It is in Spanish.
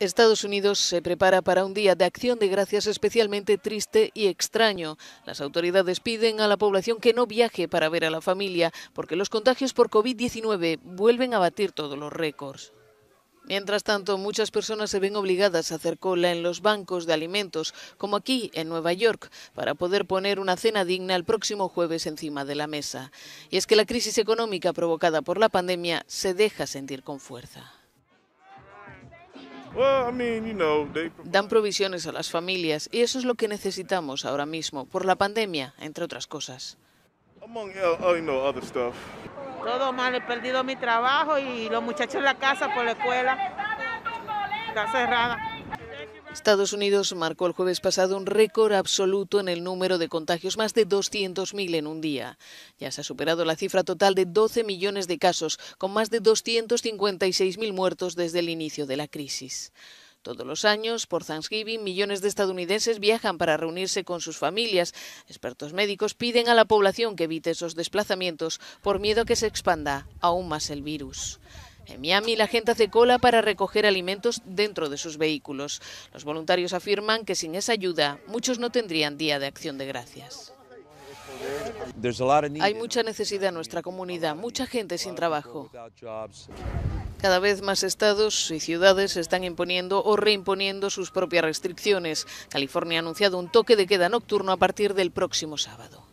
Estados Unidos se prepara para un día de acción de gracias especialmente triste y extraño. Las autoridades piden a la población que no viaje para ver a la familia, porque los contagios por COVID-19 vuelven a batir todos los récords. Mientras tanto, muchas personas se ven obligadas a hacer cola en los bancos de alimentos, como aquí en Nueva York, para poder poner una cena digna el próximo jueves encima de la mesa. Y es que la crisis económica provocada por la pandemia se deja sentir con fuerza. Dan provisiones a las familias y eso es lo que necesitamos ahora mismo por la pandemia, entre otras cosas. Todo mal, he perdido mi trabajo y los muchachos en la casa por la escuela. Está cerrada. Estados Unidos marcó el jueves pasado un récord absoluto en el número de contagios, más de 200.000 en un día. Ya se ha superado la cifra total de 12 millones de casos, con más de 256.000 muertos desde el inicio de la crisis. Todos los años, por Thanksgiving, millones de estadounidenses viajan para reunirse con sus familias. Expertos médicos piden a la población que evite esos desplazamientos por miedo a que se expanda aún más el virus. En Miami la gente hace cola para recoger alimentos dentro de sus vehículos. Los voluntarios afirman que sin esa ayuda muchos no tendrían día de acción de gracias. Hay mucha necesidad en nuestra comunidad, mucha gente sin trabajo. Cada vez más estados y ciudades están imponiendo o reimponiendo sus propias restricciones. California ha anunciado un toque de queda nocturno a partir del próximo sábado.